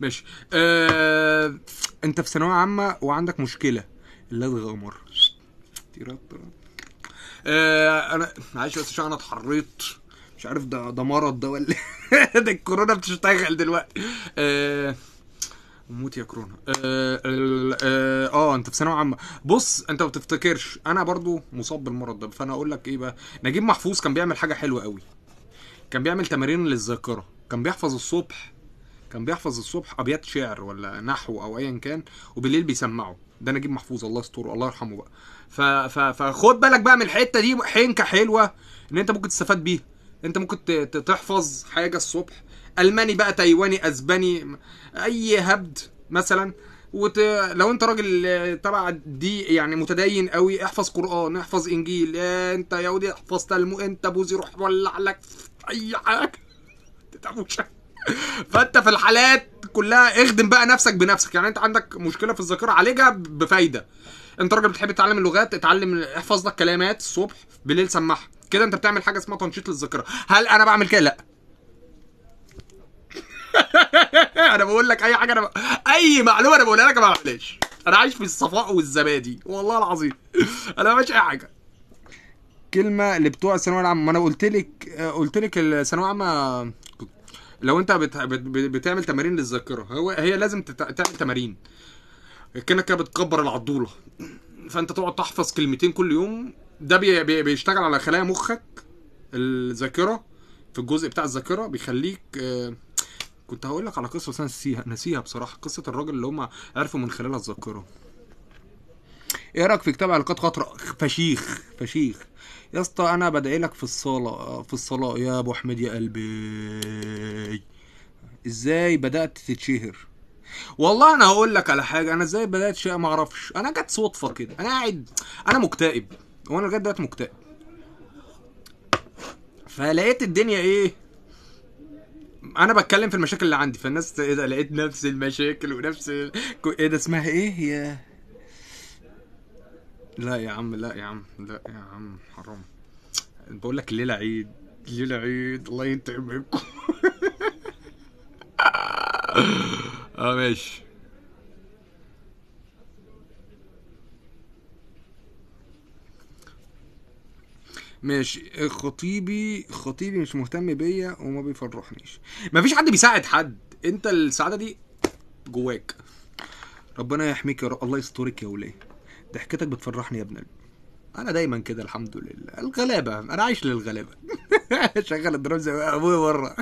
ماشي آه... انت في ثانويه عامه وعندك مشكله اللدغه قمر آه، انا معلش بس عشان انا اتحريت مش عارف ده ده مرض ده ولا ده الكورونا بتشتغل دلوقتي اموت آه، موت يا كورونا اه, آه, آه انت في ثانويه عامه بص انت ما بتفتكرش انا برضو مصاب بالمرض ده فانا اقول لك ايه بقى نجيب محفوظ كان بيعمل حاجه حلوه قوي كان بيعمل تمارين للذاكره كان بيحفظ الصبح كان بيحفظ الصبح ابيات شعر ولا نحو او ايا كان وبالليل بيسمعه ده نجيب محفوظ الله يستره الله يرحمه بقى ف... ف... فخد بالك بقى من الحته دي حنكه حلوه ان انت ممكن تستفاد بيها انت ممكن ت... تحفظ حاجه الصبح الماني بقى تايواني اسباني اي هبد مثلا وت... لو انت راجل آه، تبع دي يعني متدين قوي احفظ قران احفظ انجيل آه، انت يا ودي احفظ تلمو انت بوزي روح ولع لك اي حاجه تتعبوش فانت في الحالات كلها اخدم بقى نفسك بنفسك يعني انت عندك مشكله في الذاكره عالجها بفايده انت راجل بتحب تتعلم اللغات اتعلم احفظ لك كلمات الصبح بالليل سمعها كده انت بتعمل حاجه اسمها تنشيط للذاكره هل انا بعمل كده لا انا بقول لك اي حاجه انا ب... اي معلومه انا بقولها لك ما بعملهاش انا عايش في الصفاء والزبادي والله العظيم انا ما بعملش اي حاجه كلمه اللي بتوع الثانويه العامه ما انا قلت لك قلت لك الثانويه العامه لو انت بت... بت... بتعمل تمارين للذاكره هو هي لازم تت... تعمل تمارين كانك كده بتكبر العضوله فانت تقعد تحفظ كلمتين كل يوم ده بي... بي... بيشتغل على خلايا مخك الذاكره في الجزء بتاع الذاكره بيخليك آه، كنت هقول لك على قصه بس نسيها نسيها بصراحه قصه الراجل اللي هم عرفوا من خلالها الذاكره ايه رايك في كتاب علاقات خطره فشيخ فشيخ يا اسطى انا بدعي لك في الصلاه في الصلاه يا ابو احمد يا قلبي ازاي بدات تتشهر والله انا هقول لك على حاجه انا ازاي بدات شيء ما اعرفش انا جت صدفه كده انا قاعد انا مكتئب وانا لغايه دلوقتي مكتئب فلقيت الدنيا ايه انا بتكلم في المشاكل اللي عندي فالناس ايه ده لقيت نفس المشاكل ونفس ال... ايه ده اسمها ايه يا لا يا عم لا يا عم لا يا عم حرام بقول لك ليله عيد ليله عيد الله ينتقم منكم اه ماشي ماشي خطيبي خطيبي مش مهتم بيا وما بيفرحنيش مفيش حد بيساعد حد انت السعاده دي جواك ربنا يحميك يا رب الله يسترك يا وليه ضحكتك بتفرحني يا ابن قلبي انا دايما كده الحمد لله الغلابه انا عايش للغلابه شغل الدرام زي ابويا بره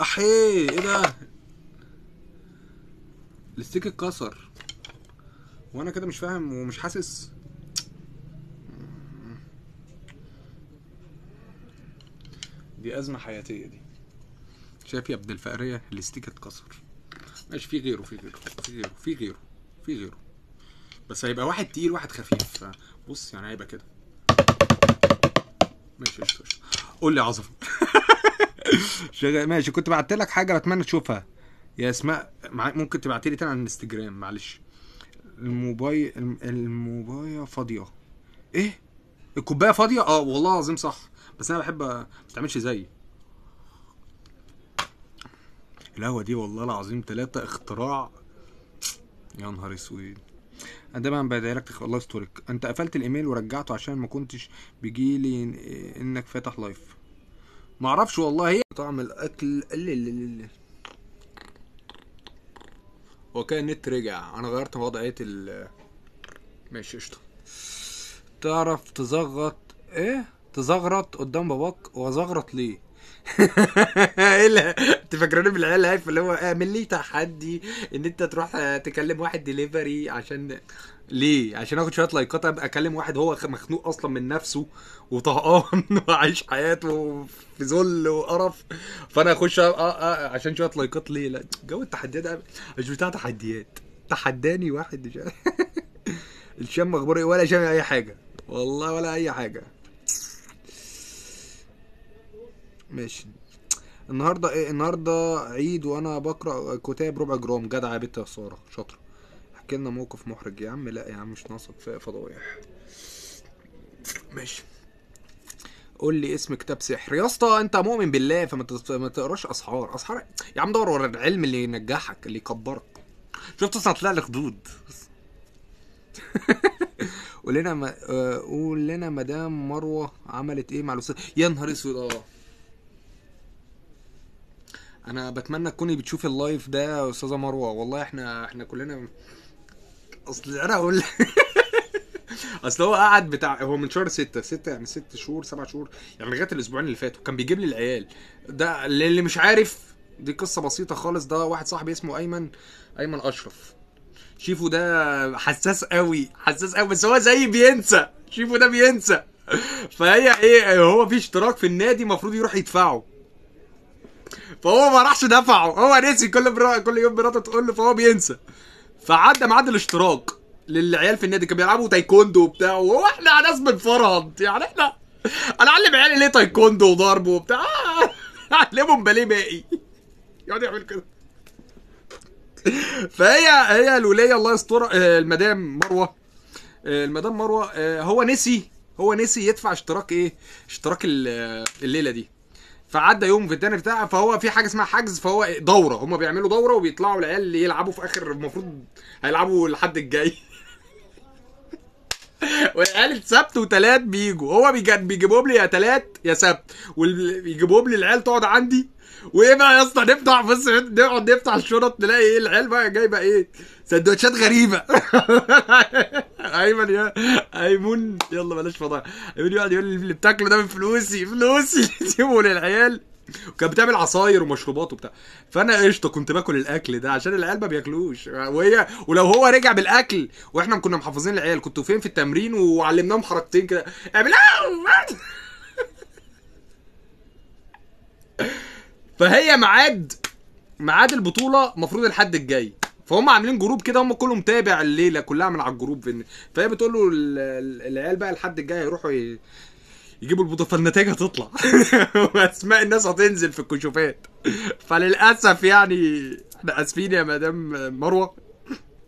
احي ايه ده الستيك اتكسر وانا كده مش فاهم ومش حاسس دي ازمه حياتيه دي شايف يا ابن الفقريه الستيك اتكسر ماشي في غيره في غيره في غيره في غيره في غيره بس هيبقى واحد تقيل واحد خفيف بص يعني هيبقى كده ماشي قشطه قول لي عظمه ماشي كنت بعت لك حاجه بتمنى تشوفها يا اسماء ممكن تبعت لي تاني على الانستجرام معلش الموبايل الموبايل فاضيه ايه الكوبايه فاضيه اه والله العظيم صح بس انا بحب ما تعملش زيي القهوه دي والله العظيم ثلاثة اختراع يا نهار اسود دايما بدعيلك تخلص يسترك انت قفلت الايميل ورجعته عشان ما كنتش بيجيلي انك فاتح لايف معرفش والله هي طعم الاكل اللي اللي وكان النت رجع انا غيرت وضعيه ال ماشي قشطه تعرف تزغط ايه تزغرط قدام باباك وزغرط ليه ايه انت فاكراني بالعيال هايفه اللي هو اعمل لي تحدي ان انت تروح تكلم واحد ديليفري عشان ليه؟ عشان اخد شويه لايكات ابقى اكلم واحد هو مخنوق اصلا من نفسه وطهقان وعايش حياته في ذل وقرف فانا اخش أه أه عشان شويه لايكات ليه؟ لا جو التحديات مش بتاع تحديات تحداني واحد الشام اخباره ولا شام اي حاجه والله ولا اي حاجه ماشي النهارده ايه النهارده عيد وانا بقرا كتاب ربع جرام جدع يا بت يا ساره شاطره احكي لنا موقف محرج يا عم لا يا عم مش ناقصه في فضايح ماشي قول لي اسم كتاب سحر يا اسطى انت مؤمن بالله فما تقراش اسحار اسحار يا عم دور ورا العلم اللي ينجحك اللي يكبرك شفت اصلا طلع لي خدود قول لنا ما... آه، قول لنا مدام مروه عملت ايه مع الاستاذ يا نهار اسود اه انا بتمنى تكوني بتشوفي اللايف ده يا استاذه مروه والله احنا احنا كلنا اصل انا اقول اصل هو قعد بتاع هو من شهر ستة ستة يعني ست شهور سبع شهور يعني لغايه الاسبوعين اللي فاتوا كان بيجيب لي العيال ده اللي مش عارف دي قصه بسيطه خالص ده واحد صاحبي اسمه ايمن ايمن اشرف شيفو ده حساس قوي حساس قوي بس هو زي بينسى شيفو ده بينسى فهي ايه هو في اشتراك في النادي المفروض يروح يدفعه فهو ما راحش دفعه هو نسي كل برا... كل يوم مراته تقول له فهو بينسى فعدى ميعاد الاشتراك للعيال في النادي كانوا بيلعبوا تايكوندو وبتاع وهو احنا ناس بنفرهد يعني احنا انا اعلم عيالي ليه تايكوندو وضرب وبتاع اعلمهم باليه باقي يقعد يعمل كده فهي هي الوليه الله يستر آه، المدام مروه آه، المدام مروه آه، هو نسي هو نسي يدفع اشتراك ايه اشتراك الليله دي فعدى يوم في التاني بتاع فهو في حاجه اسمها حجز فهو دوره هم بيعملوا دوره وبيطلعوا العيال اللي يلعبوا في اخر المفروض هيلعبوا الحد الجاي والعيال السبت وتلات بيجوا هو بيجيبهم لي يا تلات يا سبت وبيجيبهم لي العيال تقعد عندي وايه بقى يا اسطى نفتح بص نقعد نفتح الشنط نلاقي ايه العيال بقى جايبه ايه سندوتشات غريبه ايمن يا ايمون يلا بلاش فضايح ايمون يقعد يقول اللي بتاكله ده من فلوسي فلوسي سيبه للعيال وكانت بتعمل عصاير ومشروبات وبتاع فانا قشطه كنت باكل الاكل ده عشان العيال ما بياكلوش وهي ولو هو رجع بالاكل واحنا كنا محافظين العيال كنتوا فين في التمرين وعلمناهم حركتين كده اعمل فهي ميعاد ميعاد البطوله المفروض الحد الجاي فهم عاملين جروب كده هم كله متابع الليله كلها من على الجروب فهي بتقول له العيال بقى الحد الجاي يروحوا يجيبوا البطولة فالنتائج هتطلع واسماء الناس هتنزل في الكشوفات فللاسف يعني احنا اسفين يا مدام مروه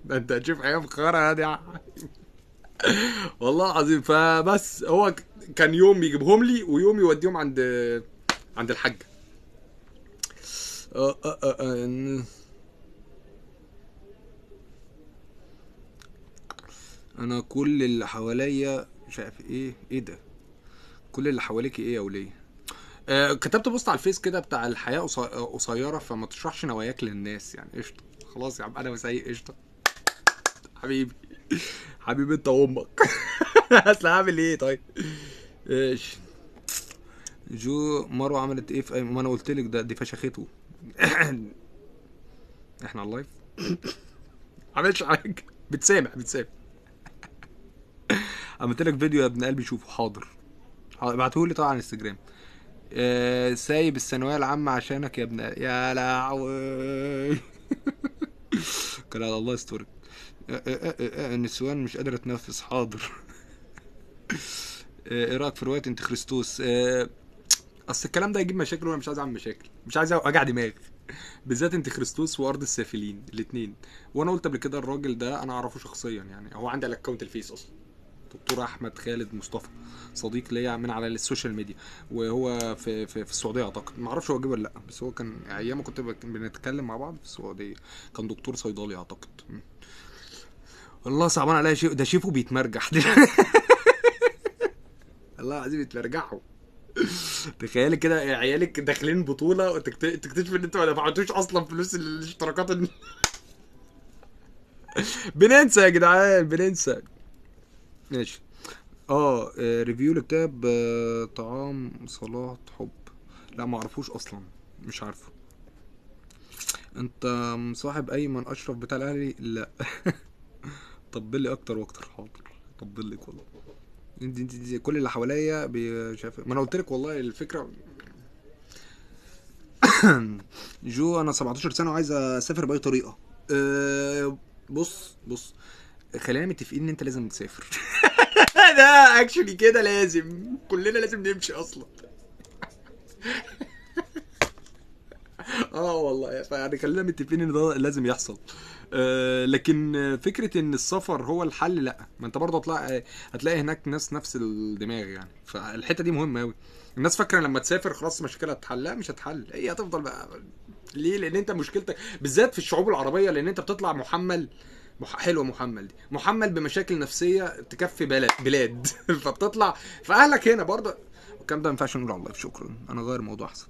ده انت هتشوف حياه مخرة هادية يعني. والله العظيم فبس هو كان يوم يجيبهم لي ويوم يوديهم عند عند الحاج أه أه أه, أه، انا كل اللي حواليا مش عارف ايه ايه ده كل اللي حواليك ايه يا وليه آه كتبت بوست على الفيس كده بتاع الحياه قصيره فما تشرحش نواياك للناس يعني قشطه خلاص يا عم انا وسيء قشطه حبيبي حبيبي انت وامك اصل هعمل ايه طيب ايش جو مارو عملت ايه في ما انا قلت لك ده دي فشخته احنا على اللايف عملتش حاجه بتسامح بتسامح عملت لك فيديو يا ابن قلبي شوفه حاضر ابعته لي طبعا على الانستجرام آه سايب الثانويه العامه عشانك يا ابن يا لعوي كان على الله يسترك النسوان آه، آه، آه، مش قادره تنفس حاضر ايه رايك في روايه انت خريستوس اصل الكلام ده هيجيب مشاكل وانا مش عايز اعمل مشاكل مش عايز اوجع دماغ بالذات انت خريستوس وارض السافلين الاثنين وانا قلت قبل كده الراجل ده انا اعرفه شخصيا يعني هو عندي على الاكونت الفيس اصلا دكتور احمد خالد مصطفى صديق ليا من على السوشيال ميديا وهو في في, في السعوديه اعتقد ما اعرفش هو جه ولا لا بس هو كان ايام كنت بنتكلم مع بعض في السعوديه كان دكتور صيدلي اعتقد والله صعبان عليا شيء ده شيفه بيتمرجح الله العظيم بيتمرجحوا تخيل كده عيالك داخلين بطوله وتكتشف ان انتوا ما دفعتوش اصلا فلوس الاشتراكات بننسى يا جدعان بننسى ماشي اه ريفيو آه، لكتاب آه، طعام صلاة حب لا معرفوش اصلا مش عارفه انت مصاحب ايمن اشرف بتاع الاهلي لا طبل لي اكتر واكتر حاضر طبل لك والله دي دي دي كل اللي حواليا بيشاف ما انا قلت لك والله الفكره جو انا 17 سنه وعايز اسافر باي طريقه أه بص بص خلينا متفقين ان انت لازم تسافر ده اكشلي كده لازم كلنا لازم نمشي اصلا اه والله يعني خلينا متفقين ان ده لازم يحصل آه، لكن فكره ان السفر هو الحل لا ما انت برضه هتلاقي هتلاقي هناك ناس نفس الدماغ يعني فالحته دي مهمه قوي الناس فاكره لما تسافر خلاص مشكله هتتحل لا مش هتحل هي هتفضل بقى ليه لان انت مشكلتك بالذات في الشعوب العربيه لان انت بتطلع محمل حلوه محمل دي محمل بمشاكل نفسيه تكفي بلد بلاد فبتطلع فاهلك هنا برضه الكلام ده ما ينفعش نقول على شكرا انا غير الموضوع احسن